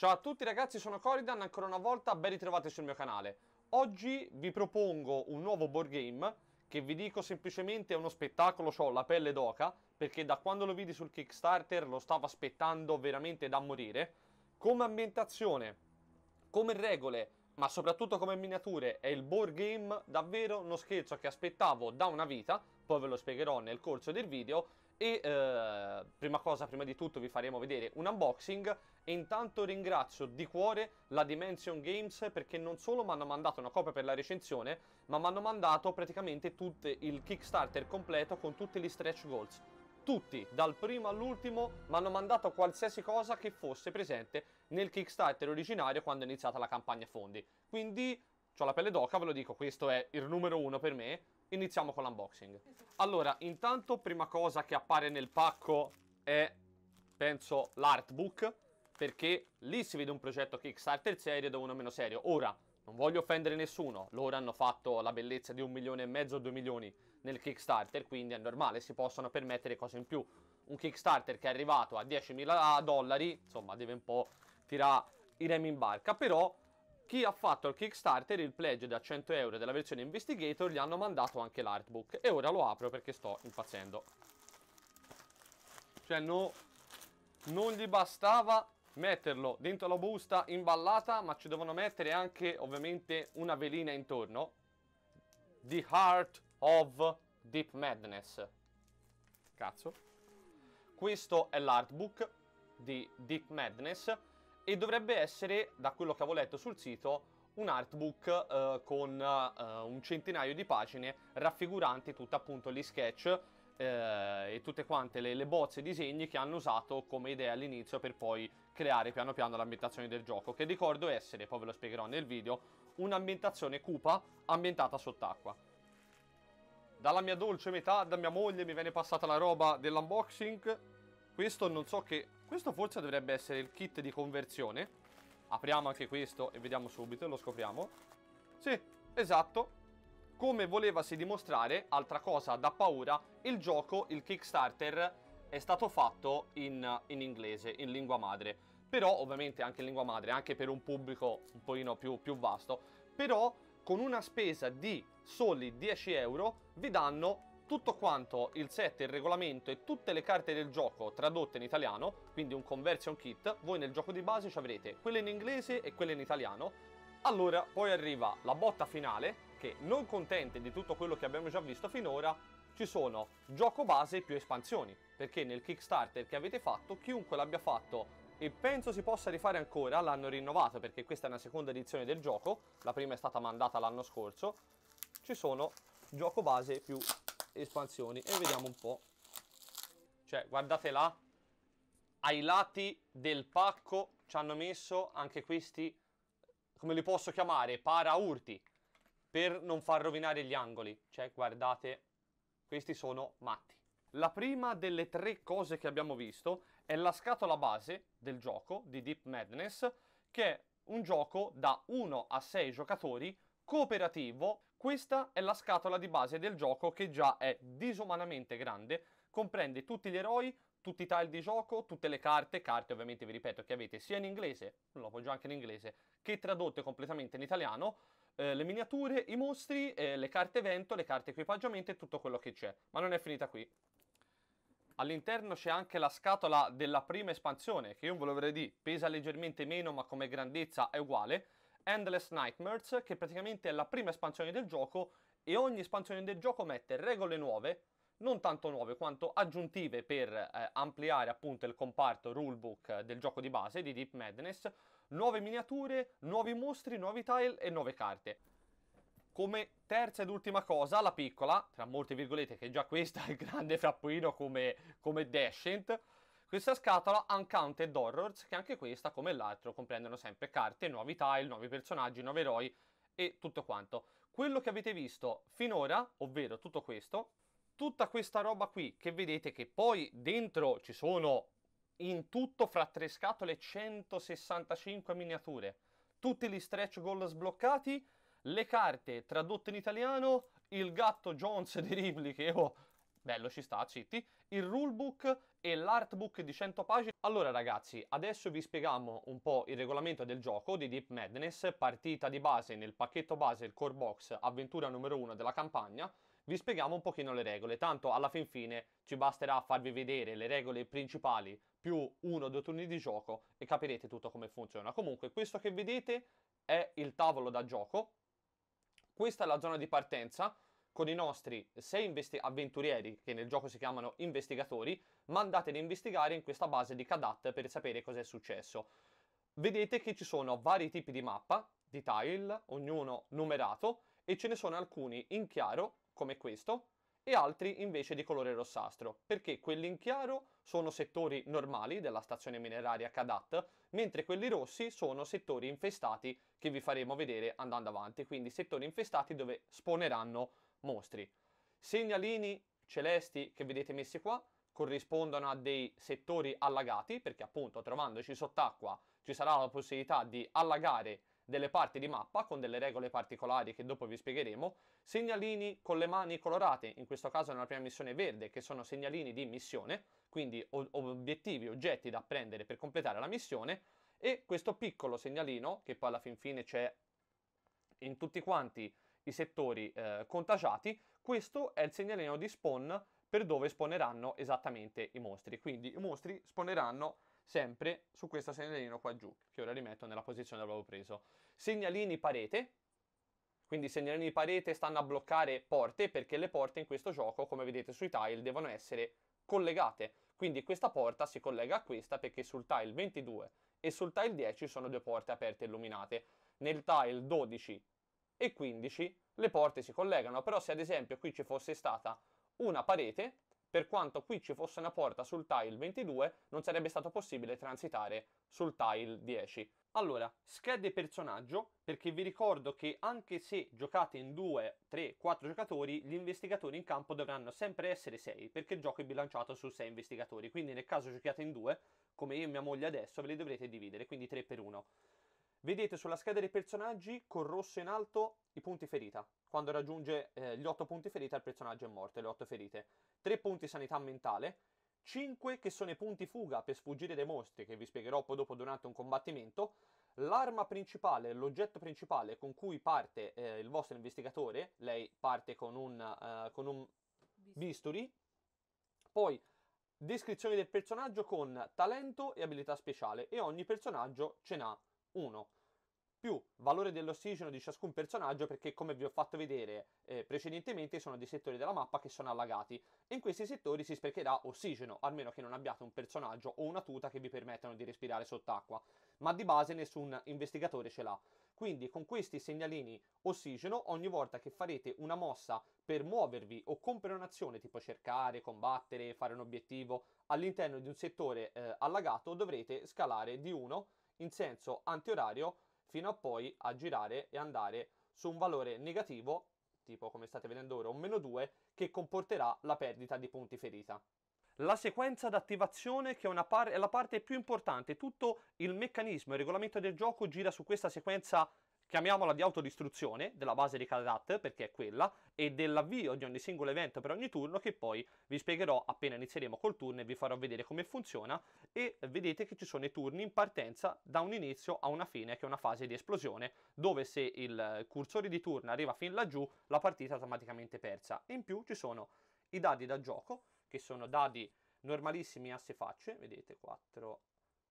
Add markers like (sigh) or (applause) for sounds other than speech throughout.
Ciao a tutti ragazzi, sono Coridan, ancora una volta ben ritrovati sul mio canale. Oggi vi propongo un nuovo board game che vi dico semplicemente è uno spettacolo, ho la pelle d'oca, perché da quando lo vidi sul Kickstarter lo stavo aspettando veramente da morire. Come ambientazione, come regole, ma soprattutto come miniature, è il board game davvero uno scherzo che aspettavo da una vita, poi ve lo spiegherò nel corso del video, e eh, prima cosa, prima di tutto vi faremo vedere un unboxing e intanto ringrazio di cuore la Dimension Games perché non solo mi hanno mandato una copia per la recensione ma mi hanno mandato praticamente tutto il Kickstarter completo con tutti gli stretch goals tutti, dal primo all'ultimo, mi hanno mandato qualsiasi cosa che fosse presente nel Kickstarter originario quando è iniziata la campagna fondi. Quindi, ho la pelle d'oca, ve lo dico, questo è il numero uno per me, iniziamo con l'unboxing. Allora, intanto prima cosa che appare nel pacco è, penso, l'artbook, perché lì si vede un progetto Kickstarter serio da uno meno serio. Ora, non voglio offendere nessuno, loro hanno fatto la bellezza di un milione e mezzo, o due milioni nel Kickstarter, quindi è normale, si possono permettere cose in più. Un Kickstarter che è arrivato a 10.000 dollari, insomma, deve un po' tirare i remi in barca, però chi ha fatto il Kickstarter il pledge da 100 euro della versione Investigator gli hanno mandato anche l'artbook e ora lo apro perché sto impazzendo. Cioè no, non gli bastava metterlo dentro la busta imballata ma ci devono mettere anche ovviamente una velina intorno. The Heart of Deep Madness. Cazzo. Questo è l'artbook di Deep Madness e dovrebbe essere, da quello che avevo letto sul sito, un artbook eh, con eh, un centinaio di pagine raffiguranti tutti appunto gli sketch eh, e tutte quante le, le bozze e disegni che hanno usato come idea all'inizio per poi creare piano piano l'ambientazione del gioco, che ricordo essere, poi ve lo spiegherò nel video, un'ambientazione cupa ambientata sott'acqua. Dalla mia dolce metà, da mia moglie, mi viene passata la roba dell'unboxing. Questo non so che questo forse dovrebbe essere il kit di conversione. Apriamo anche questo e vediamo subito, lo scopriamo. Sì, esatto. Come volevasi dimostrare, altra cosa da paura, il gioco, il Kickstarter, è stato fatto in, in inglese, in lingua madre. Però, ovviamente, anche in lingua madre, anche per un pubblico un pochino più, più vasto. Però, con una spesa di soli 10 euro, vi danno tutto quanto il set, il regolamento e tutte le carte del gioco tradotte in italiano, quindi un conversion kit, voi nel gioco di base ci avrete quelle in inglese e quelle in italiano. Allora poi arriva la botta finale, che non contente di tutto quello che abbiamo già visto finora, ci sono gioco base più espansioni, perché nel Kickstarter che avete fatto, chiunque l'abbia fatto e penso si possa rifare ancora, l'hanno rinnovato perché questa è una seconda edizione del gioco, la prima è stata mandata l'anno scorso, ci sono gioco base più espansioni e vediamo un po'. Cioè, guardate là, ai lati del pacco ci hanno messo anche questi, come li posso chiamare, paraurti, per non far rovinare gli angoli. Cioè, guardate, questi sono matti. La prima delle tre cose che abbiamo visto è la scatola base del gioco di Deep Madness, che è un gioco da 1 a 6 giocatori cooperativo, questa è la scatola di base del gioco che già è disumanamente grande, comprende tutti gli eroi, tutti i tile di gioco, tutte le carte, carte ovviamente vi ripeto che avete sia in inglese, lo appoggio anche in inglese, che tradotte completamente in italiano, eh, le miniature, i mostri, eh, le carte vento, le carte equipaggiamento e tutto quello che c'è. Ma non è finita qui. All'interno c'è anche la scatola della prima espansione, che io ve lo vedrei pesa leggermente meno ma come grandezza è uguale, Endless Nightmares, che praticamente è la prima espansione del gioco e ogni espansione del gioco mette regole nuove, non tanto nuove quanto aggiuntive per eh, ampliare appunto il comparto rulebook eh, del gioco di base di Deep Madness, nuove miniature, nuovi mostri, nuovi tile e nuove carte. Come terza ed ultima cosa, la piccola, tra molte virgolette, che già questa è il grande frappuino come, come Descent, questa scatola Uncounted Horrors, che anche questa, come l'altro, comprendono sempre carte, nuovi tile, nuovi personaggi, nuovi eroi e tutto quanto. Quello che avete visto finora, ovvero tutto questo, tutta questa roba qui che vedete che poi dentro ci sono in tutto fra tre scatole 165 miniature, tutti gli stretch goal sbloccati, le carte tradotte in italiano, il gatto Jones (laughs) di Rivli che io Bello, ci sta, zitti. Il rulebook e l'artbook di 100 pagine. Allora ragazzi, adesso vi spieghiamo un po' il regolamento del gioco di Deep Madness, partita di base nel pacchetto base, il core box, avventura numero 1 della campagna. Vi spieghiamo un pochino le regole, tanto alla fin fine ci basterà farvi vedere le regole principali più uno o due turni di gioco e capirete tutto come funziona. Comunque, questo che vedete è il tavolo da gioco. Questa è la zona di partenza con i nostri sei avventurieri, che nel gioco si chiamano investigatori, mandati ad investigare in questa base di Kadat per sapere cosa è successo. Vedete che ci sono vari tipi di mappa, di tile, ognuno numerato, e ce ne sono alcuni in chiaro, come questo, e altri invece di colore rossastro, perché quelli in chiaro sono settori normali della stazione mineraria Kadat, mentre quelli rossi sono settori infestati che vi faremo vedere andando avanti, quindi settori infestati dove sponeranno mostri. Segnalini celesti che vedete messi qua corrispondono a dei settori allagati, perché appunto trovandoci sott'acqua ci sarà la possibilità di allagare delle parti di mappa con delle regole particolari che dopo vi spiegheremo, segnalini con le mani colorate, in questo caso nella prima missione verde, che sono segnalini di missione, quindi obiettivi, oggetti da prendere per completare la missione, e questo piccolo segnalino, che poi alla fin fine c'è in tutti quanti i settori eh, contagiati, questo è il segnalino di spawn per dove spawneranno esattamente i mostri. Quindi i mostri spawneranno sempre su questo segnalino qua giù, che ora rimetto nella posizione dove avevo preso. Segnalini parete, quindi segnalini parete stanno a bloccare porte, perché le porte in questo gioco, come vedete sui tile, devono essere collegate. Quindi questa porta si collega a questa perché sul tile 22 e sul tile 10 sono due porte aperte e illuminate. Nel tile 12 e 15 le porte si collegano, però se ad esempio qui ci fosse stata una parete, per quanto qui ci fosse una porta sul tile 22, non sarebbe stato possibile transitare sul tile 10. Allora, schede personaggio, perché vi ricordo che anche se giocate in 2, 3, 4 giocatori, gli investigatori in campo dovranno sempre essere 6, perché il gioco è bilanciato su 6 investigatori, quindi nel caso giochiate in 2, come io e mia moglie adesso, ve li dovrete dividere, quindi 3 per 1. Vedete sulla scheda dei personaggi con rosso in alto i punti ferita. Quando raggiunge eh, gli 8 punti ferita il personaggio è morto, le 8 ferite. 3 punti sanità mentale, 5 che sono i punti fuga per sfuggire dai mostri, che vi spiegherò poi dopo durante un combattimento. L'arma principale, l'oggetto principale con cui parte eh, il vostro investigatore, lei parte con un, eh, con un bisturi. Poi descrizione del personaggio con talento e abilità speciale e ogni personaggio ce n'ha 1 più valore dell'ossigeno di ciascun personaggio perché come vi ho fatto vedere eh, precedentemente sono dei settori della mappa che sono allagati e in questi settori si sprecherà ossigeno, almeno che non abbiate un personaggio o una tuta che vi permettano di respirare sott'acqua, ma di base nessun investigatore ce l'ha. Quindi con questi segnalini ossigeno ogni volta che farete una mossa per muovervi o compiere un'azione tipo cercare, combattere, fare un obiettivo all'interno di un settore eh, allagato dovrete scalare di 1 in senso antiorario fino a poi a girare e andare su un valore negativo, tipo come state vedendo ora un meno 2, che comporterà la perdita di punti ferita. La sequenza d'attivazione che è, par è la parte più importante, tutto il meccanismo e il regolamento del gioco gira su questa sequenza chiamiamola di autodistruzione, della base di Karat, perché è quella, e dell'avvio di ogni singolo evento per ogni turno che poi vi spiegherò appena inizieremo col turno e vi farò vedere come funziona e vedete che ci sono i turni in partenza da un inizio a una fine, che è una fase di esplosione, dove se il cursore di turno arriva fin laggiù la partita è automaticamente persa. In più ci sono i dadi da gioco, che sono dadi normalissimi a se facce, vedete 4,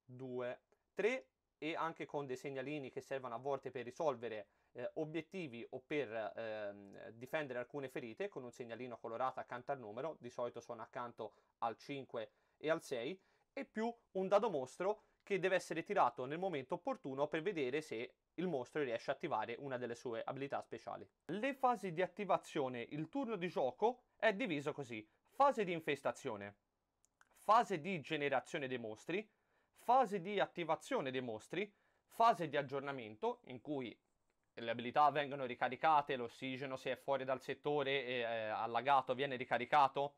2, 3 e anche con dei segnalini che servono a volte per risolvere eh, obiettivi o per ehm, difendere alcune ferite con un segnalino colorato accanto al numero, di solito sono accanto al 5 e al 6 e più un dado mostro che deve essere tirato nel momento opportuno per vedere se il mostro riesce a attivare una delle sue abilità speciali. Le fasi di attivazione, il turno di gioco è diviso così: fase di infestazione, fase di generazione dei mostri, fase di attivazione dei mostri, fase di aggiornamento in cui le abilità vengono ricaricate, l'ossigeno se è fuori dal settore e eh, allagato viene ricaricato,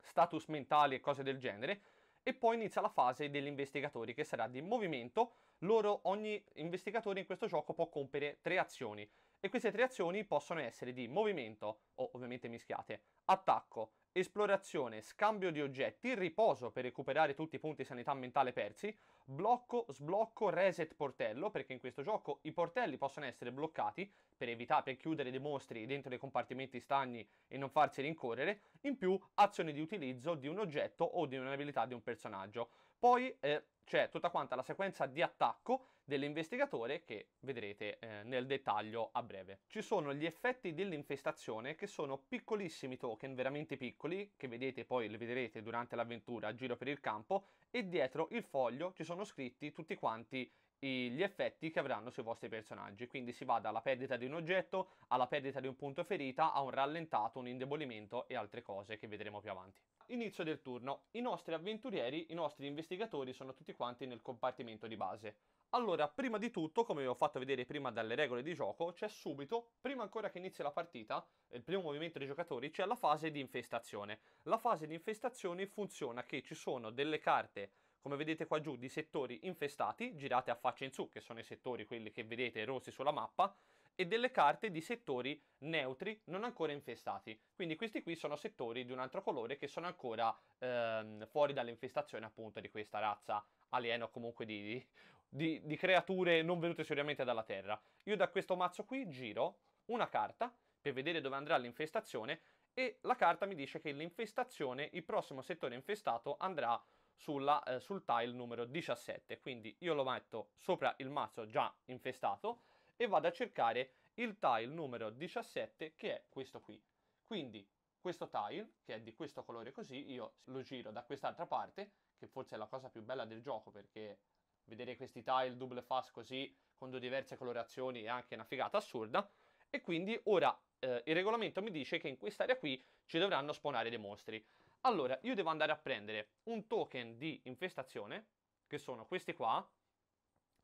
status mentali e cose del genere, e poi inizia la fase degli investigatori che sarà di movimento, loro ogni investigatore in questo gioco può compiere tre azioni e queste tre azioni possono essere di movimento o ovviamente mischiate, attacco esplorazione, scambio di oggetti, riposo per recuperare tutti i punti sanità mentale persi, blocco, sblocco, reset portello, perché in questo gioco i portelli possono essere bloccati per evitare, per chiudere dei mostri dentro dei compartimenti stagni e non farsi rincorrere, in più azioni di utilizzo di un oggetto o di un'abilità di un personaggio. Poi eh, c'è tutta quanta la sequenza di attacco dell'investigatore che vedrete eh, nel dettaglio a breve. Ci sono gli effetti dell'infestazione che sono piccolissimi token, veramente piccoli, che vedete poi, li vedrete durante l'avventura a giro per il campo, e dietro il foglio ci sono scritti tutti quanti gli effetti che avranno sui vostri personaggi. Quindi si va dalla perdita di un oggetto alla perdita di un punto ferita a un rallentato, un indebolimento e altre cose che vedremo più avanti. Inizio del turno. I nostri avventurieri, i nostri investigatori sono tutti quanti nel compartimento di base. Allora, prima di tutto, come vi ho fatto vedere prima dalle regole di gioco, c'è subito, prima ancora che inizi la partita, il primo movimento dei giocatori, c'è la fase di infestazione. La fase di infestazione funziona che ci sono delle carte come vedete qua giù, di settori infestati, girate a faccia in su, che sono i settori quelli che vedete rossi sulla mappa, e delle carte di settori neutri non ancora infestati. Quindi questi qui sono settori di un altro colore che sono ancora ehm, fuori dall'infestazione appunto di questa razza alieno comunque di, di, di creature non venute sicuramente dalla Terra. Io da questo mazzo qui giro una carta per vedere dove andrà l'infestazione e la carta mi dice che l'infestazione, il prossimo settore infestato andrà sulla, eh, sul tile numero 17. Quindi io lo metto sopra il mazzo già infestato e vado a cercare il tile numero 17 che è questo qui. Quindi questo tile, che è di questo colore così, io lo giro da quest'altra parte, che forse è la cosa più bella del gioco perché vedere questi tile double fast così con due diverse colorazioni è anche una figata assurda e quindi ora eh, il regolamento mi dice che in quest'area qui ci dovranno spawnare dei mostri allora, io devo andare a prendere un token di infestazione, che sono questi qua,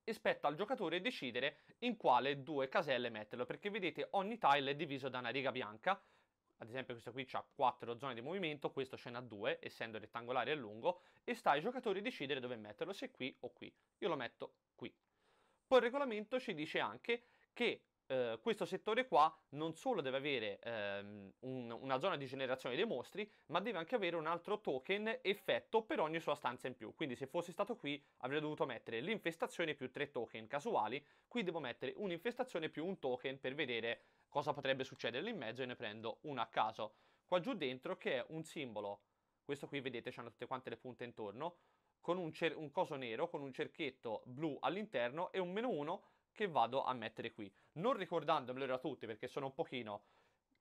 e spetta al giocatore decidere in quale due caselle metterlo, perché vedete ogni tile è diviso da una riga bianca, ad esempio questo qui ha quattro zone di movimento, questo ce n'ha due, essendo rettangolare e lungo, e sta ai giocatori decidere dove metterlo, se qui o qui. Io lo metto qui. Poi il regolamento ci dice anche che eh, questo settore qua non solo deve avere ehm, un, una zona di generazione dei mostri, ma deve anche avere un altro token effetto per ogni sua stanza in più. Quindi se fossi stato qui avrei dovuto mettere l'infestazione più tre token casuali, qui devo mettere un'infestazione più un token per vedere cosa potrebbe succedere lì in mezzo e ne prendo uno a caso. Qua giù dentro che è un simbolo, questo qui vedete c'hanno tutte quante le punte intorno, con un, un coso nero, con un cerchietto blu all'interno e un meno 1 che vado a mettere qui, non ricordandomelo a tutti perché sono un pochino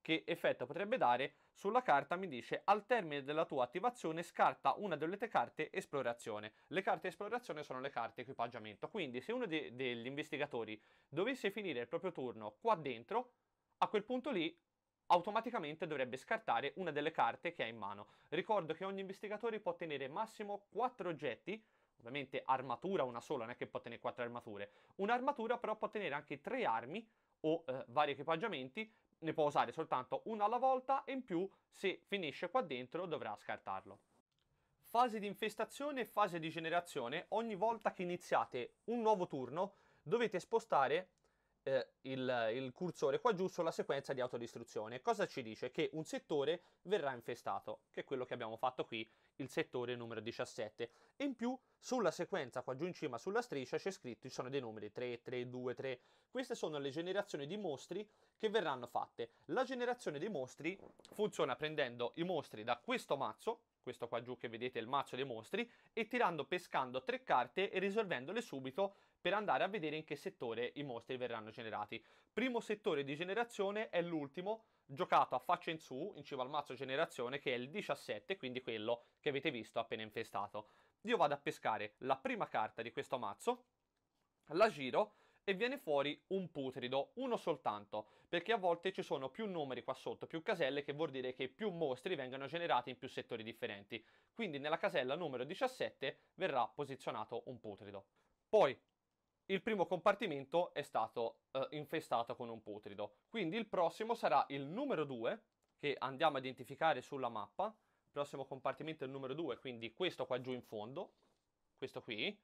che effetto potrebbe dare, sulla carta mi dice al termine della tua attivazione scarta una delle tue carte esplorazione. Le carte esplorazione sono le carte equipaggiamento, quindi se uno de degli investigatori dovesse finire il proprio turno qua dentro, a quel punto lì automaticamente dovrebbe scartare una delle carte che ha in mano. Ricordo che ogni investigatore può tenere massimo 4 oggetti ovviamente armatura una sola, non è che può tenere quattro armature. Un'armatura però può tenere anche tre armi o eh, vari equipaggiamenti, ne può usare soltanto una alla volta e in più se finisce qua dentro dovrà scartarlo. Fase di infestazione e fase di generazione, ogni volta che iniziate un nuovo turno dovete spostare eh, il, il, cursore qua giù sulla sequenza di autodistruzione. Cosa ci dice? Che un settore verrà infestato, che è quello che abbiamo fatto qui, il settore numero 17. E in più sulla sequenza qua giù in cima sulla striscia c'è scritto, ci sono dei numeri 3, 3, 2, 3. Queste sono le generazioni di mostri che verranno fatte. La generazione dei mostri funziona prendendo i mostri da questo mazzo, questo qua giù che vedete il mazzo dei mostri, e tirando pescando tre carte e risolvendole subito per andare a vedere in che settore i mostri verranno generati. Primo settore di generazione è l'ultimo, giocato a faccia in su, in cima al mazzo generazione, che è il 17, quindi quello che avete visto appena infestato. Io vado a pescare la prima carta di questo mazzo, la giro e viene fuori un putrido, uno soltanto, perché a volte ci sono più numeri qua sotto, più caselle, che vuol dire che più mostri vengano generati in più settori differenti. Quindi nella casella numero 17 verrà posizionato un putrido. Poi il primo compartimento è stato eh, infestato con un putrido, quindi il prossimo sarà il numero 2, che andiamo a identificare sulla mappa, il prossimo compartimento è il numero 2, quindi questo qua giù in fondo, questo qui,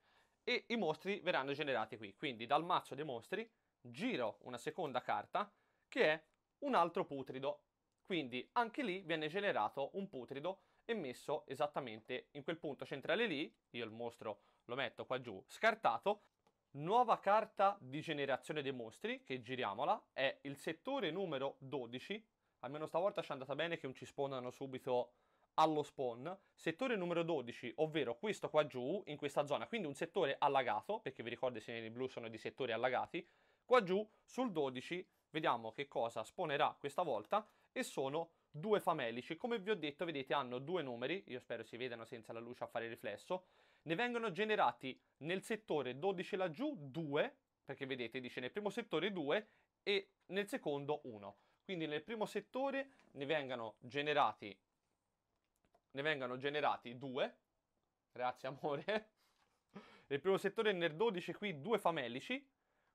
e i mostri verranno generati qui. Quindi dal mazzo dei mostri giro una seconda carta che è un altro putrido. Quindi anche lì viene generato un putrido e messo esattamente in quel punto centrale lì. Io il mostro lo metto qua giù, scartato. Nuova carta di generazione dei mostri, che giriamola, è il settore numero 12. Almeno stavolta ci è andata bene che non ci spondano subito allo spawn, settore numero 12, ovvero questo qua giù, in questa zona, quindi un settore allagato, perché vi ricordo i segnali blu sono di settori allagati, qua giù sul 12 vediamo che cosa spawnerà questa volta e sono due famelici, come vi ho detto vedete hanno due numeri, io spero si vedano senza la luce a fare riflesso, ne vengono generati nel settore 12 laggiù 2, perché vedete dice nel primo settore 2 e nel secondo 1, quindi nel primo settore ne vengano generati ne vengano generati due. Grazie amore. Nel (laughs) primo settore nel 12 qui due famelici,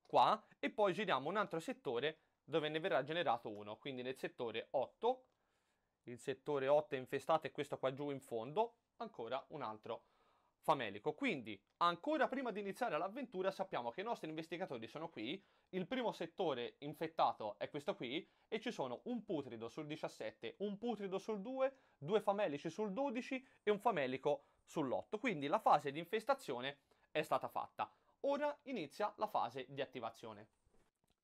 qua, e poi giriamo un altro settore dove ne verrà generato uno. Quindi nel settore 8, il settore 8 è infestato e questo qua giù in fondo, ancora un altro famelico. Quindi, ancora prima di iniziare l'avventura, sappiamo che i nostri investigatori sono qui, il primo settore infettato è questo qui, e ci sono un putrido sul 17, un putrido sul 2, due famelici sul 12 e un famelico sull'8. Quindi la fase di infestazione è stata fatta. Ora inizia la fase di attivazione.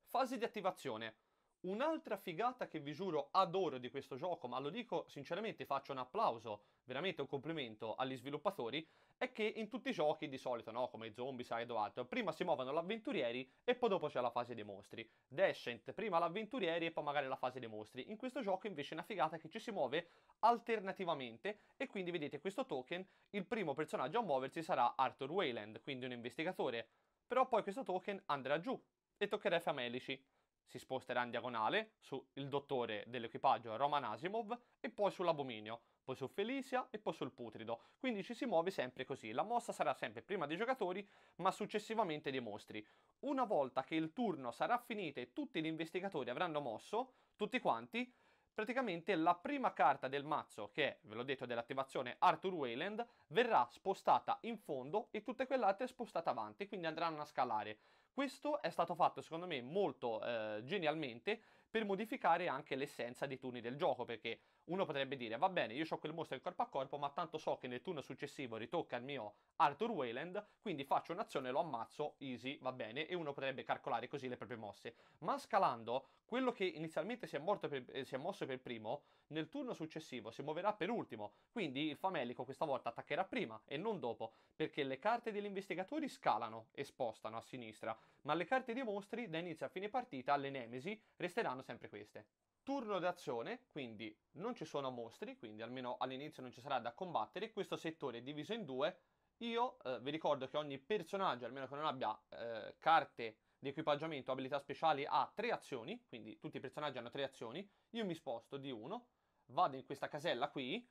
Fase di attivazione. Un'altra figata che vi giuro adoro di questo gioco, ma lo dico sinceramente, faccio un applauso, veramente un complimento agli sviluppatori, è che in tutti i giochi di solito, no, come side o altro, prima si muovono l'avventurieri e poi dopo c'è la fase dei mostri. Descent, prima l'avventurieri e poi magari la fase dei mostri. In questo gioco invece è una figata che ci si muove alternativamente e quindi vedete questo token, il primo personaggio a muoversi sarà Arthur Wayland, quindi un investigatore. Però poi questo token andrà giù e toccherà ai famelici si sposterà in diagonale sul dottore dell'equipaggio Roman Asimov e poi sull'abominio, poi su Felicia e poi sul putrido. Quindi ci si muove sempre così. La mossa sarà sempre prima dei giocatori, ma successivamente dei mostri. Una volta che il turno sarà finito e tutti gli investigatori avranno mosso, tutti quanti, praticamente la prima carta del mazzo, che è, ve l'ho detto, dell'attivazione Arthur Wayland, verrà spostata in fondo e tutte quelle altre spostate avanti, quindi andranno a scalare. Questo è stato fatto secondo me molto eh, genialmente per modificare anche l'essenza dei turni del gioco perché uno potrebbe dire, va bene, io ho quel mostro in corpo a corpo, ma tanto so che nel turno successivo ritocca il mio Arthur Wayland, quindi faccio un'azione, lo ammazzo, easy, va bene, e uno potrebbe calcolare così le proprie mosse. Ma scalando, quello che inizialmente si è, per, eh, si è mosso per primo, nel turno successivo si muoverà per ultimo, quindi il famelico questa volta attaccherà prima e non dopo, perché le carte degli investigatori scalano e spostano a sinistra, ma le carte dei mostri da inizio a fine partita, le nemesi, resteranno sempre queste turno d'azione, quindi non ci sono mostri, quindi almeno all'inizio non ci sarà da combattere, questo settore è diviso in due, io eh, vi ricordo che ogni personaggio, almeno che non abbia eh, carte di equipaggiamento o abilità speciali, ha tre azioni, quindi tutti i personaggi hanno tre azioni, io mi sposto di uno, vado in questa casella qui,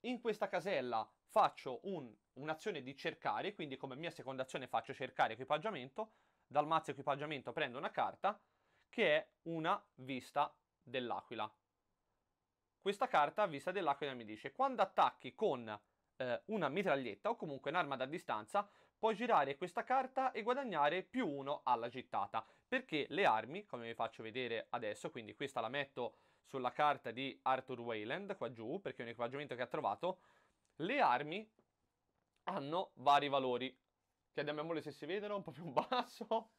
in questa casella faccio un, un'azione di cercare, quindi come mia seconda azione faccio cercare equipaggiamento, dal mazzo equipaggiamento prendo una carta che è una vista dell'Aquila. Questa carta a vista dell'Aquila mi dice quando attacchi con eh, una mitraglietta o comunque un'arma da distanza puoi girare questa carta e guadagnare più uno alla gittata perché le armi, come vi faccio vedere adesso, quindi questa la metto sulla carta di Arthur Wayland qua giù perché è un equipaggiamento che ha trovato, le armi hanno vari valori che abbiamo se si vedono un po' più in basso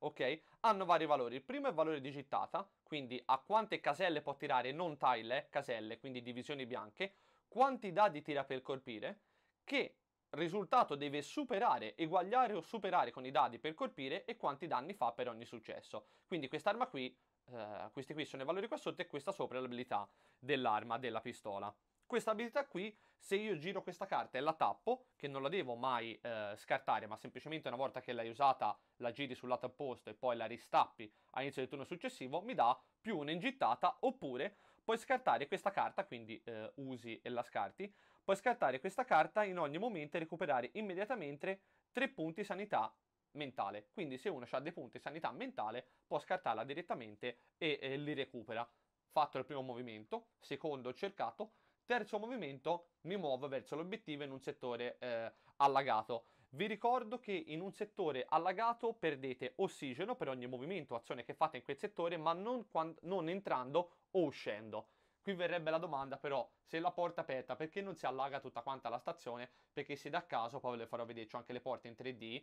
ok? Hanno vari valori. Il primo è il valore di gittata, quindi a quante caselle può tirare, non tile, caselle, quindi divisioni bianche, quanti dadi tira per colpire, che risultato deve superare, eguagliare o superare con i dadi per colpire e quanti danni fa per ogni successo. Quindi quest'arma qui, eh, questi qui sono i valori qua sotto e questa sopra è l'abilità dell'arma, della pistola. Questa abilità qui, se io giro questa carta e la tappo, che non la devo mai eh, scartare, ma semplicemente una volta che l'hai usata la giri sul lato opposto e poi la ristappi all'inizio del turno successivo, mi dà più un'ingittata, oppure puoi scartare questa carta, quindi eh, usi e la scarti, puoi scartare questa carta in ogni momento e recuperare immediatamente 3 punti sanità mentale. Quindi se uno ha dei punti sanità mentale, può scartarla direttamente e eh, li recupera. Fatto il primo movimento, secondo cercato, Terzo movimento, mi muovo verso l'obiettivo in un settore eh, allagato. Vi ricordo che in un settore allagato perdete ossigeno per ogni movimento o azione che fate in quel settore, ma non, quando, non entrando o uscendo. Qui verrebbe la domanda però, se la porta è aperta, perché non si allaga tutta quanta la stazione? Perché se da caso, poi ve le farò vedere, ho anche le porte in 3D,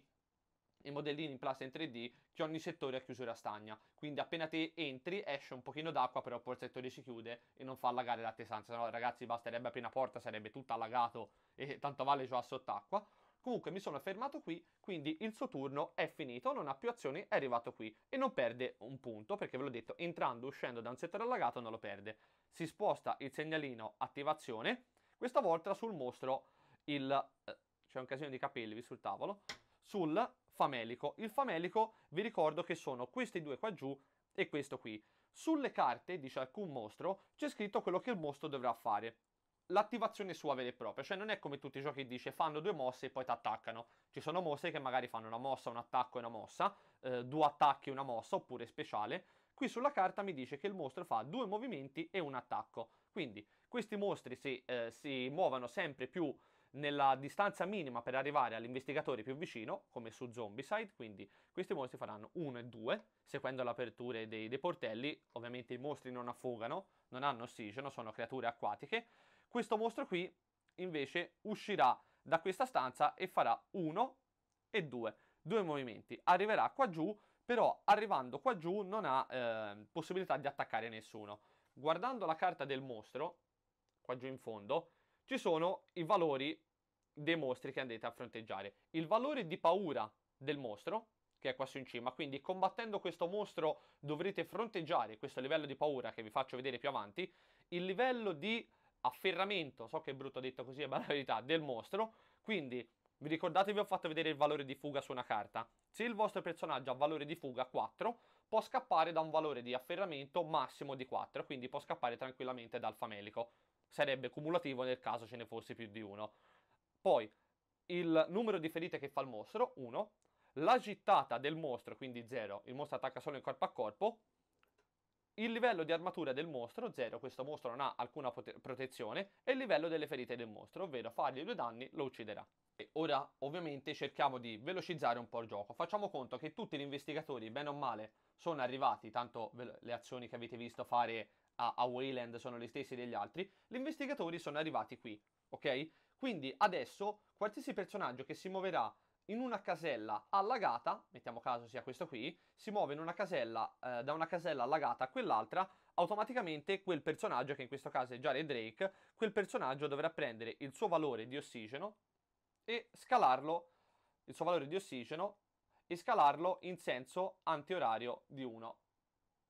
i modellini in plastica in 3D che ogni settore ha chiusura stagna. Quindi appena te entri esce un pochino d'acqua, però poi il settore si chiude e non fa allagare la tesanza. No, ragazzi, basterebbe aprire una porta, sarebbe tutto allagato e tanto vale già sott'acqua. Comunque mi sono fermato qui, quindi il suo turno è finito, non ha più azioni, è arrivato qui e non perde un punto perché ve l'ho detto, entrando uscendo da un settore allagato non lo perde. Si sposta il segnalino attivazione, questa volta sul mostro il... Eh, c'è un casino di capelli sul tavolo, sul famelico. Il famelico, vi ricordo che sono questi due qua giù e questo qui. Sulle carte di ciascun mostro c'è scritto quello che il mostro dovrà fare. L'attivazione sua vera e propria, cioè non è come tutti i giochi dice fanno due mosse e poi ti attaccano. Ci sono mosse che magari fanno una mossa, un attacco e una mossa, eh, due attacchi e una mossa, oppure speciale. Qui sulla carta mi dice che il mostro fa due movimenti e un attacco. Quindi questi mostri si, eh, si muovono sempre più nella distanza minima per arrivare all'investigatore più vicino, come su Zombicide, quindi questi mostri faranno 1 e 2, seguendo le aperture dei, dei portelli, ovviamente i mostri non affogano, non hanno ossigeno, sono creature acquatiche, questo mostro qui invece uscirà da questa stanza e farà 1 e 2, due movimenti, arriverà qua giù, però arrivando qua giù non ha eh, possibilità di attaccare nessuno. Guardando la carta del mostro, qua giù in fondo, ci sono i valori dei mostri che andate a fronteggiare. Il valore di paura del mostro, che è qua su in cima, quindi combattendo questo mostro dovrete fronteggiare questo livello di paura che vi faccio vedere più avanti, il livello di afferramento, so che è brutto detto così, è banalità, del mostro, quindi vi ricordate vi ho fatto vedere il valore di fuga su una carta? Se il vostro personaggio ha valore di fuga 4, può scappare da un valore di afferramento massimo di 4, quindi può scappare tranquillamente dal famelico sarebbe cumulativo nel caso ce ne fosse più di uno. Poi il numero di ferite che fa il mostro, 1, la gittata del mostro, quindi 0, il mostro attacca solo in corpo a corpo, il livello di armatura del mostro, 0, questo mostro non ha alcuna protezione, e il livello delle ferite del mostro, ovvero fargli due danni lo ucciderà. E ora ovviamente cerchiamo di velocizzare un po' il gioco, facciamo conto che tutti gli investigatori, bene o male, sono arrivati, tanto le azioni che avete visto fare a, a Wayland sono gli stessi degli altri, gli investigatori sono arrivati qui, ok? Quindi adesso qualsiasi personaggio che si muoverà in una casella allagata, mettiamo caso sia questo qui, si muove una casella, eh, da una casella allagata a quell'altra, automaticamente quel personaggio, che in questo caso è Jared Drake, quel personaggio dovrà prendere il suo valore di ossigeno e scalarlo, il suo valore di ossigeno, e scalarlo in senso antiorario di 1.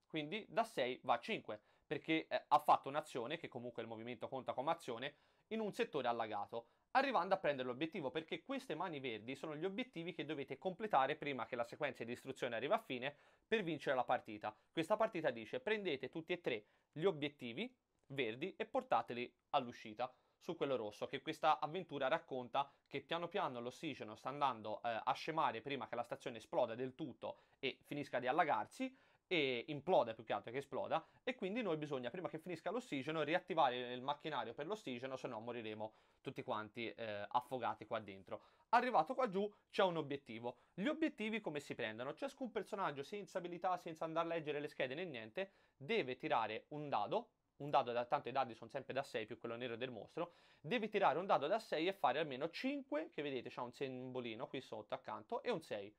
Quindi da 6 va a 5 perché eh, ha fatto un'azione, che comunque il movimento conta come azione, in un settore allagato, arrivando a prendere l'obiettivo perché queste mani verdi sono gli obiettivi che dovete completare prima che la sequenza di istruzione arrivi a fine per vincere la partita. Questa partita dice prendete tutti e tre gli obiettivi verdi e portateli all'uscita su quello rosso, che questa avventura racconta che piano piano l'ossigeno sta andando eh, a scemare prima che la stazione esploda del tutto e finisca di allagarsi e imploda più che altro che esploda e quindi noi bisogna prima che finisca l'ossigeno riattivare il macchinario per l'ossigeno se no moriremo tutti quanti eh, affogati qua dentro arrivato qua giù c'è un obiettivo gli obiettivi come si prendono ciascun personaggio senza abilità senza andare a leggere le schede né niente deve tirare un dado un dado da tanto i dadi sono sempre da 6 più quello nero del mostro deve tirare un dado da 6 e fare almeno 5 che vedete c'è un simbolino qui sotto accanto e un 6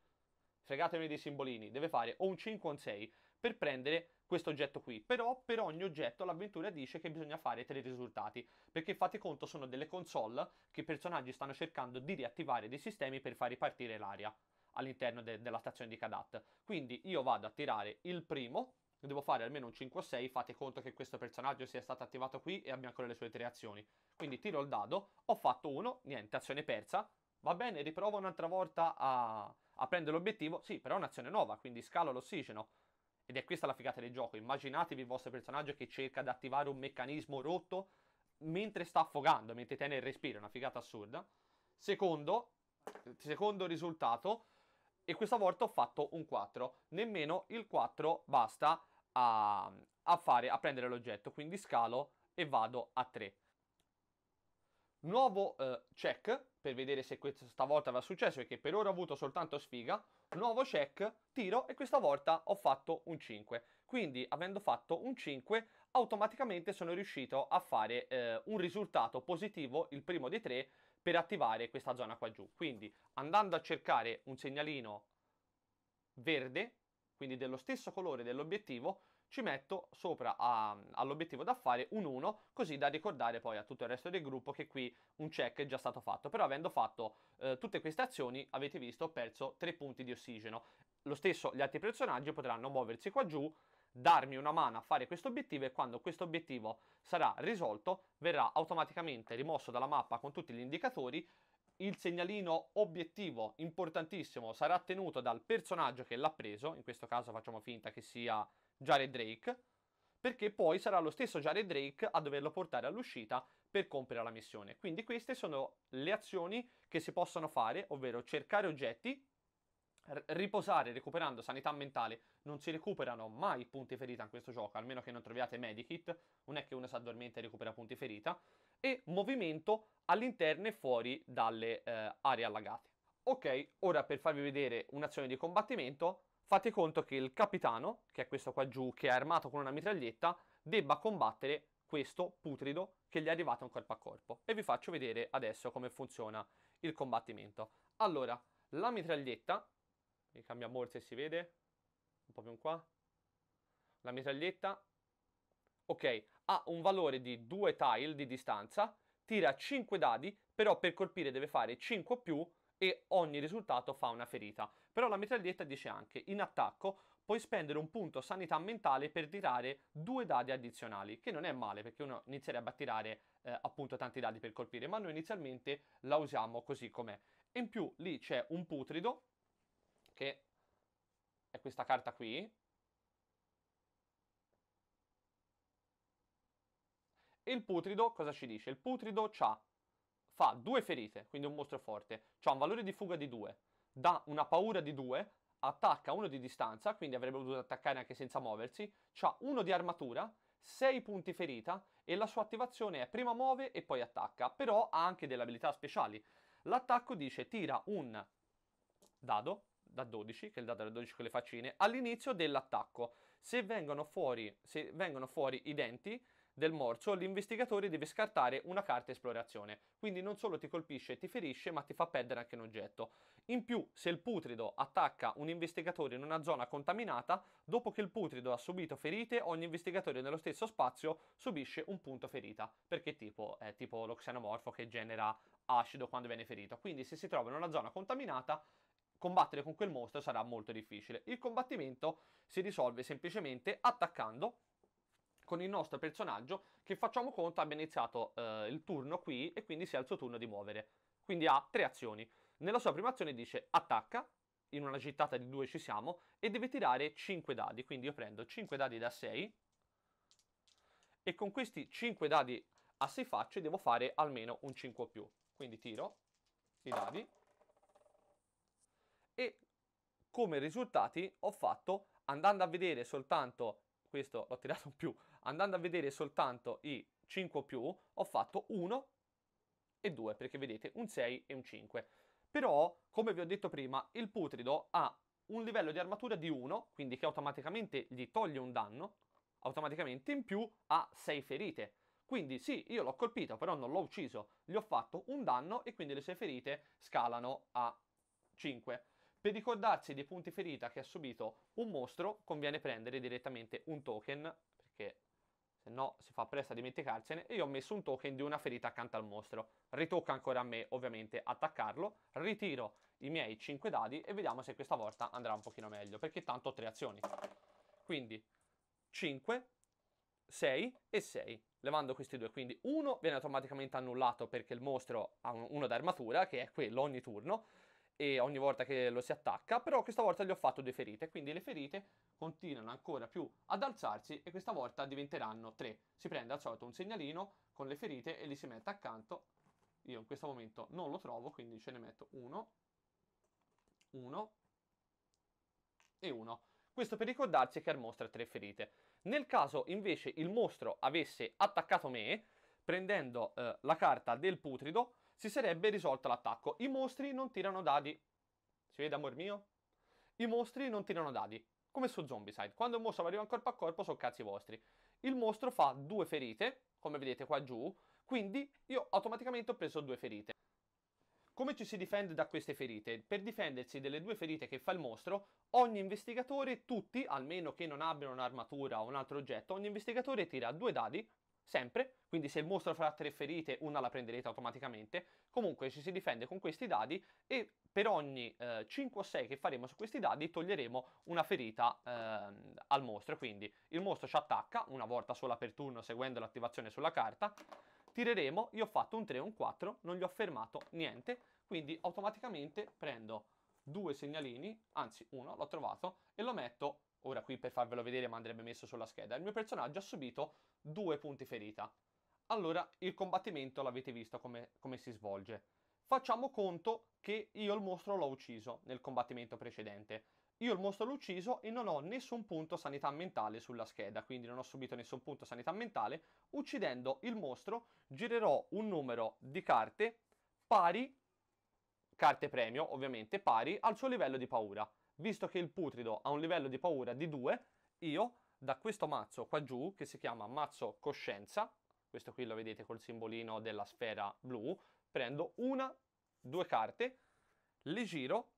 fregatemi dei simbolini, deve fare o un 5 o un 6 per prendere questo oggetto qui. Però per ogni oggetto l'avventura dice che bisogna fare tre risultati, perché fate conto sono delle console che i personaggi stanno cercando di riattivare dei sistemi per far ripartire l'aria all'interno de- della stazione di Kadat. Quindi io vado a tirare il primo, devo fare almeno un 5 o 6, fate conto che questo personaggio sia stato attivato qui e abbia ancora le sue tre azioni. Quindi tiro il dado, ho fatto uno, niente, azione persa, va bene, riprovo un'altra volta a a prendere l'obiettivo, sì, però è un'azione nuova, quindi scalo l'ossigeno. Ed è questa la figata del gioco. Immaginatevi il vostro personaggio che cerca di attivare un meccanismo rotto mentre sta affogando, mentre tiene il respiro, è una figata assurda. Secondo, secondo risultato, e questa volta ho fatto un 4. Nemmeno il 4 basta a, a, fare, a prendere l'oggetto, quindi scalo e vado a 3 nuovo eh, check per vedere se questa stavolta aveva successo perché per ora ho avuto soltanto sfiga nuovo check tiro e questa volta ho fatto un 5 quindi avendo fatto un 5 automaticamente sono riuscito a fare eh, un risultato positivo il primo dei tre per attivare questa zona qua giù quindi andando a cercare un segnalino verde quindi dello stesso colore dell'obiettivo ci metto sopra all'obiettivo da fare un 1 così da ricordare poi a tutto il resto del gruppo che qui un check è già stato fatto però avendo fatto eh, tutte queste azioni avete visto ho perso 3 punti di ossigeno lo stesso gli altri personaggi potranno muoversi qua giù darmi una mano a fare questo obiettivo e quando questo obiettivo sarà risolto verrà automaticamente rimosso dalla mappa con tutti gli indicatori il segnalino obiettivo importantissimo sarà tenuto dal personaggio che l'ha preso in questo caso facciamo finta che sia Jared Drake, perché poi sarà lo stesso Jared Drake a doverlo portare all'uscita per compiere la missione. Quindi queste sono le azioni che si possono fare, ovvero cercare oggetti, riposare recuperando sanità mentale, non si recuperano mai punti ferita in questo gioco, almeno che non troviate medikit, non è che uno si addormenta e recupera punti ferita, e movimento all'interno e fuori dalle eh, aree allagate. Ok, ora per farvi vedere un'azione di combattimento, fate conto che il capitano, che è questo qua giù, che è armato con una mitraglietta, debba combattere questo putrido che gli è arrivato un corpo a corpo. E vi faccio vedere adesso come funziona il combattimento. Allora, la mitraglietta, mi cambia molto se si vede, un po' più in qua, la mitraglietta, ok, ha un valore di 2 tile di distanza, tira 5 dadi, però per colpire deve fare 5 più e ogni risultato fa una ferita. Però la mitraglietta dice anche in attacco puoi spendere un punto sanità mentale per tirare due dadi addizionali, che non è male perché uno inizierebbe a tirare eh, appunto tanti dadi per colpire, ma noi inizialmente la usiamo così com'è. In più lì c'è un putrido, che è questa carta qui, e il putrido cosa ci dice? Il putrido ha fa due ferite, quindi è un mostro forte, ha un valore di fuga di 2, dà una paura di 2, attacca uno di distanza, quindi avrebbe potuto attaccare anche senza muoversi, ha uno di armatura, 6 punti ferita e la sua attivazione è prima muove e poi attacca, però ha anche delle abilità speciali. L'attacco dice tira un dado da 12, che è il dado da 12 con le faccine, all'inizio dell'attacco. Se vengono fuori, se vengono fuori i denti, del morso, l'investigatore deve scartare una carta esplorazione, quindi non solo ti colpisce e ti ferisce, ma ti fa perdere anche un oggetto. In più, se il putrido attacca un investigatore in una zona contaminata, dopo che il putrido ha subito ferite, ogni investigatore nello stesso spazio subisce un punto ferita, perché tipo è tipo lo xenomorfo che genera acido quando viene ferito. Quindi se si trova in una zona contaminata, combattere con quel mostro sarà molto difficile. Il combattimento si risolve semplicemente attaccando con il nostro personaggio che facciamo conto abbia iniziato eh, il turno qui e quindi sia il suo turno di muovere. Quindi ha tre azioni. Nella sua prima azione dice attacca, in una gittata di due ci siamo, e deve tirare 5 dadi. Quindi io prendo 5 dadi da 6 e con questi 5 dadi a 6 facce devo fare almeno un 5 o più. Quindi tiro i dadi e come risultati ho fatto, andando a vedere soltanto, questo l'ho tirato in (laughs) più andando a vedere soltanto i 5 più, ho fatto 1 e 2, perché vedete un 6 e un 5. Però, come vi ho detto prima, il putrido ha un livello di armatura di 1, quindi che automaticamente gli toglie un danno, automaticamente in più ha 6 ferite. Quindi sì, io l'ho colpito, però non l'ho ucciso, gli ho fatto un danno e quindi le sue ferite scalano a 5. Per ricordarsi dei punti ferita che ha subito un mostro, conviene prendere direttamente un token, perché se no si fa presto a dimenticarsene, e io ho messo un token di una ferita accanto al mostro. Ritocca ancora a me, ovviamente, attaccarlo, ritiro i miei 5 dadi e vediamo se questa volta andrà un pochino meglio, perché tanto ho 3 azioni. Quindi 5, 6 e 6, levando questi due. Quindi uno viene automaticamente annullato perché il mostro ha uno d'armatura, che è quello ogni turno, e ogni volta che lo si attacca, però questa volta gli ho fatto due ferite, quindi le ferite continuano ancora più ad alzarsi e questa volta diventeranno tre. Si prende al solito un segnalino con le ferite e li si mette accanto. Io in questo momento non lo trovo, quindi ce ne metto uno, uno e uno. Questo per ricordarsi che al mostro ha tre ferite. Nel caso invece il mostro avesse attaccato me, prendendo eh, la carta del putrido, si sarebbe risolto l'attacco. I mostri non tirano dadi. Si vede, amor mio? I mostri non tirano dadi. Come su Zombicide. Quando un mostro arriva corpo a corpo, sono cazzi vostri. Il mostro fa due ferite, come vedete qua giù, quindi io automaticamente ho preso due ferite. Come ci si difende da queste ferite? Per difendersi delle due ferite che fa il mostro, ogni investigatore, tutti, almeno che non abbiano un'armatura o un altro oggetto, ogni investigatore tira due dadi sempre, quindi se il mostro farà tre ferite una la prenderete automaticamente, comunque ci si difende con questi dadi e per ogni eh, 5 o 6 che faremo su questi dadi toglieremo una ferita eh, al mostro, quindi il mostro ci attacca una volta sola per turno seguendo l'attivazione sulla carta, tireremo, io ho fatto un 3 e un 4, non gli ho fermato niente, quindi automaticamente prendo due segnalini, anzi uno, l'ho trovato, e lo metto, ora qui per farvelo vedere ma andrebbe messo sulla scheda, il mio personaggio ha subito due punti ferita. Allora il combattimento l'avete visto come, come si svolge. Facciamo conto che io il mostro l'ho ucciso nel combattimento precedente. Io il mostro l'ho ucciso e non ho nessun punto sanità mentale sulla scheda, quindi non ho subito nessun punto sanità mentale. Uccidendo il mostro girerò un numero di carte pari carte premio ovviamente pari al suo livello di paura. Visto che il putrido ha un livello di paura di 2, io da questo mazzo qua giù, che si chiama mazzo coscienza, questo qui lo vedete col simbolino della sfera blu, prendo una, due carte, le giro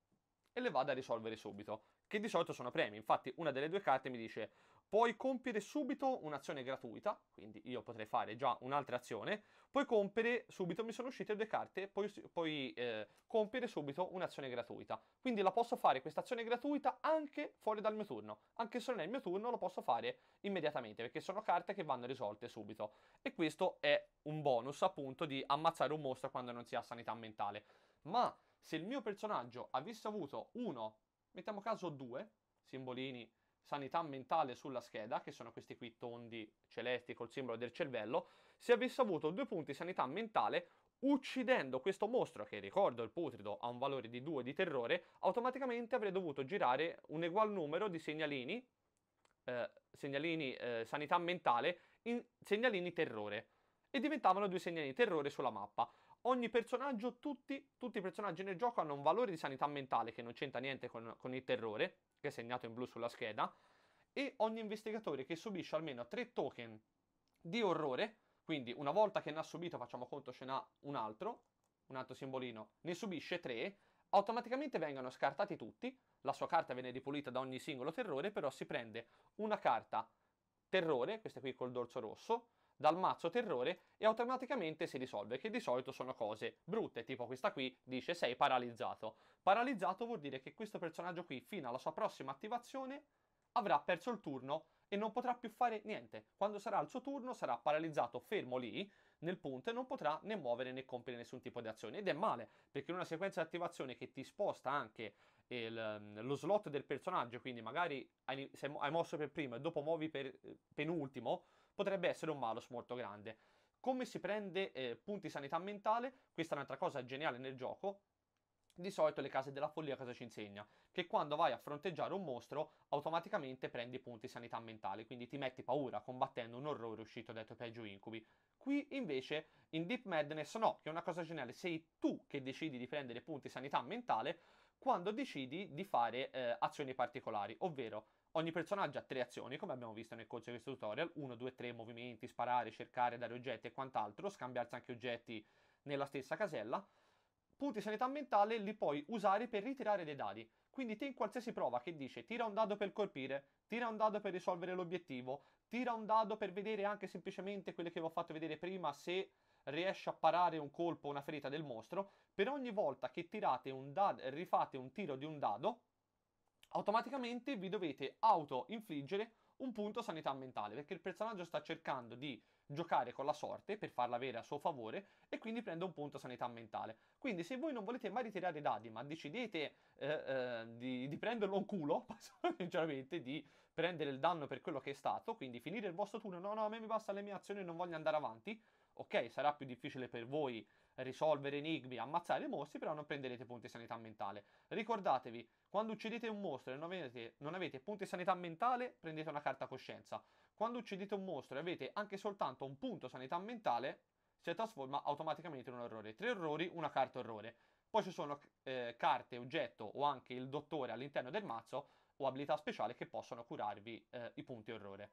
e le vado a risolvere subito, che di solito sono premi. Infatti una delle due carte mi dice puoi compiere subito un'azione gratuita, quindi io potrei fare già un'altra azione, puoi compiere subito, mi sono uscite due carte, puoi, puoi eh, compiere subito un'azione gratuita. Quindi la posso fare questa azione gratuita anche fuori dal mio turno, anche se non è il mio turno lo posso fare immediatamente, perché sono carte che vanno risolte subito. E questo è un bonus appunto di ammazzare un mostro quando non si ha sanità mentale. Ma se il mio personaggio avesse avuto uno, mettiamo caso due, simbolini sanità mentale sulla scheda, che sono questi qui tondi celesti col simbolo del cervello, se avesse avuto due punti sanità mentale, uccidendo questo mostro che ricordo il putrido ha un valore di 2 di terrore, automaticamente avrei dovuto girare un egual numero di segnalini, eh, segnalini eh, sanità mentale, in segnalini terrore. E diventavano due segnalini terrore sulla mappa ogni personaggio, tutti, tutti, i personaggi nel gioco hanno un valore di sanità mentale che non c'entra niente con, con, il terrore, che è segnato in blu sulla scheda, e ogni investigatore che subisce almeno 3 token di orrore, quindi una volta che ne ha subito facciamo conto ce n'ha un altro, un altro simbolino, ne subisce 3, automaticamente vengono scartati tutti, la sua carta viene ripulita da ogni singolo terrore, però si prende una carta terrore, questa qui col dorso rosso, dal mazzo terrore e automaticamente si risolve, che di solito sono cose brutte, tipo questa qui dice sei paralizzato. Paralizzato vuol dire che questo personaggio qui fino alla sua prossima attivazione avrà perso il turno e non potrà più fare niente. Quando sarà il suo turno sarà paralizzato fermo lì nel punto e non potrà né muovere né compiere nessun tipo di azione. Ed è male, perché in una sequenza di attivazione che ti sposta anche il, mm, lo slot del personaggio, quindi magari hai, hai mosso per primo e dopo muovi per eh, penultimo, potrebbe essere un malus molto grande. Come si prende eh, punti sanità mentale? Questa è un'altra cosa geniale nel gioco. Di solito le case della follia cosa ci insegna? Che quando vai a fronteggiare un mostro automaticamente prendi punti sanità mentale, quindi ti metti paura combattendo un orrore uscito dai tuoi peggio incubi. Qui invece in Deep Madness no, che è una cosa geniale, sei tu che decidi di prendere punti sanità mentale quando decidi di fare eh, azioni particolari, ovvero Ogni personaggio ha tre azioni, come abbiamo visto nel corso di questo tutorial, 1, 2, 3 movimenti, sparare, cercare, dare oggetti e quant'altro, scambiarsi anche oggetti nella stessa casella. Punti sanità mentale li puoi usare per ritirare dei dadi, quindi te in qualsiasi prova che dice tira un dado per colpire, tira un dado per risolvere l'obiettivo, tira un dado per vedere anche semplicemente quelle che vi ho fatto vedere prima se riesce a parare un colpo o una ferita del mostro, per ogni volta che tirate un dado, rifate un tiro di un dado, automaticamente vi dovete auto-infliggere un punto sanità mentale, perché il personaggio sta cercando di giocare con la sorte per farla avere a suo favore e quindi prende un punto sanità mentale. Quindi se voi non volete mai ritirare i dadi, ma decidete eh, eh, di, di, prenderlo un culo, (laughs) sinceramente, di prendere il danno per quello che è stato, quindi finire il vostro turno, no no, a me mi basta le mie azioni e non voglio andare avanti, ok, sarà più difficile per voi risolvere enigmi, ammazzare i mostri, però non prenderete punti sanità mentale. Ricordatevi, quando uccidete un mostro e non avete, non avete punti sanità mentale, prendete una carta coscienza. Quando uccidete un mostro e avete anche soltanto un punto sanità mentale, si trasforma automaticamente in un errore. Tre errori, una carta errore. Poi ci sono eh, carte, oggetto o anche il dottore all'interno del mazzo o abilità speciale che possono curarvi eh, i punti errore.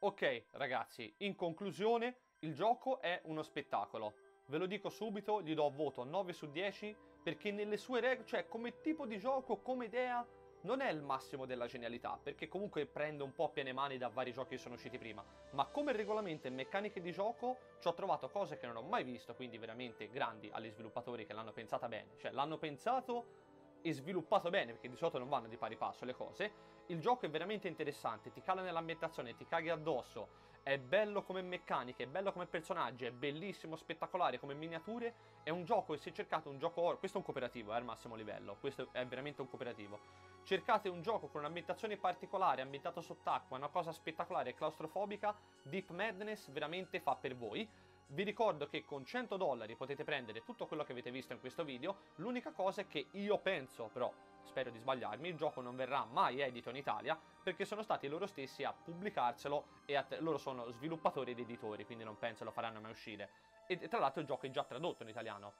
Ok ragazzi, in conclusione il gioco è uno spettacolo, Ve lo dico subito, gli do voto 9 su 10 perché nelle sue regole, cioè come tipo di gioco, come idea, non è il massimo della genialità, perché comunque prende un po' a piene mani da vari giochi che sono usciti prima, ma come regolamento e meccaniche di gioco ci ho trovato cose che non ho mai visto, quindi veramente grandi agli sviluppatori che l'hanno pensata bene, cioè l'hanno pensato e sviluppato bene, perché di solito non vanno di pari passo le cose, il gioco è veramente interessante, ti cala nell'ambientazione, ti caghi addosso, è bello come meccanica, è bello come personaggio, è bellissimo, spettacolare come miniature. È un gioco e se cercate un gioco horror, questo è un cooperativo, eh, al massimo livello, questo è veramente un cooperativo. Cercate un gioco con un'ambientazione particolare, ambientato sott'acqua, una cosa spettacolare e claustrofobica, Deep Madness veramente fa per voi. Vi ricordo che con 100 dollari potete prendere tutto quello che avete visto in questo video, l'unica cosa è che io penso però, spero di sbagliarmi, il gioco non verrà mai edito in Italia perché sono stati loro stessi a pubblicarselo e a loro sono sviluppatori ed editori, quindi non penso lo faranno mai uscire. E tra l'altro il gioco è già tradotto in italiano.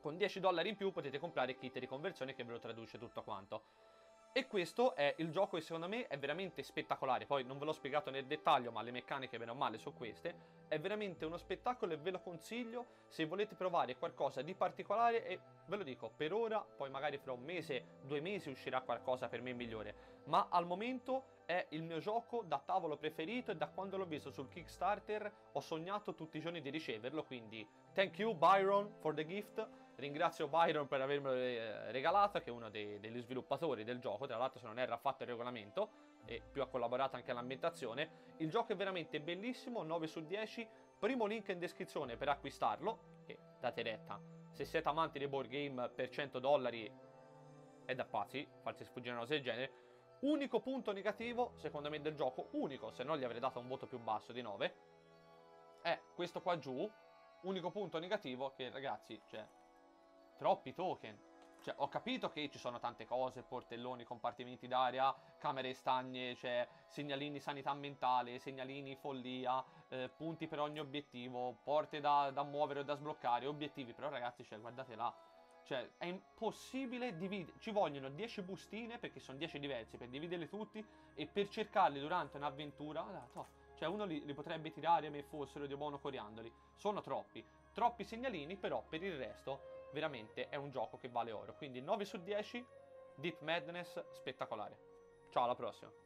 Con 10 dollari in più potete comprare kit di conversione che ve lo traduce tutto quanto. E questo è il gioco che secondo me è veramente spettacolare, poi non ve l'ho spiegato nel dettaglio ma le meccaniche bene o male sono queste, è veramente uno spettacolo e ve lo consiglio se volete provare qualcosa di particolare e ve lo dico per ora, poi magari fra un mese, due mesi uscirà qualcosa per me migliore, ma al momento è il mio gioco da tavolo preferito e da quando l'ho visto sul Kickstarter ho sognato tutti i giorni di riceverlo, quindi thank you Byron for the gift. Ringrazio Byron per avermelo eh, regalato, che è uno dei, degli sviluppatori del gioco, tra l'altro se non era ha fatto il regolamento e più ha collaborato anche all'ambientazione. Il gioco è veramente bellissimo, 9 su 10, primo link in descrizione per acquistarlo e date retta. Se siete amanti dei board game per 100 dollari è da pazzi farsi sfuggire una cosa del genere, Unico punto negativo, secondo me, del gioco, unico, se no gli avrei dato un voto più basso di 9, è questo qua giù. Unico punto negativo che, ragazzi, cioè, troppi token. Cioè, ho capito che ci sono tante cose, portelloni, compartimenti d'aria, camere stagne, cioè, segnalini sanità mentale, segnalini follia, eh, punti per ogni obiettivo, porte da, da muovere o da sbloccare, obiettivi, però ragazzi, cioè, guardate là, cioè, è impossibile dividere. Ci vogliono 10 bustine perché sono 10 diversi per dividerle tutti e per cercarli durante un'avventura. Ah, cioè, uno li, li, potrebbe tirare me fossero di buono coriandoli. Sono troppi. Troppi segnalini, però per il resto, veramente è un gioco che vale oro. Quindi 9 su 10, Deep Madness, spettacolare. Ciao, alla prossima.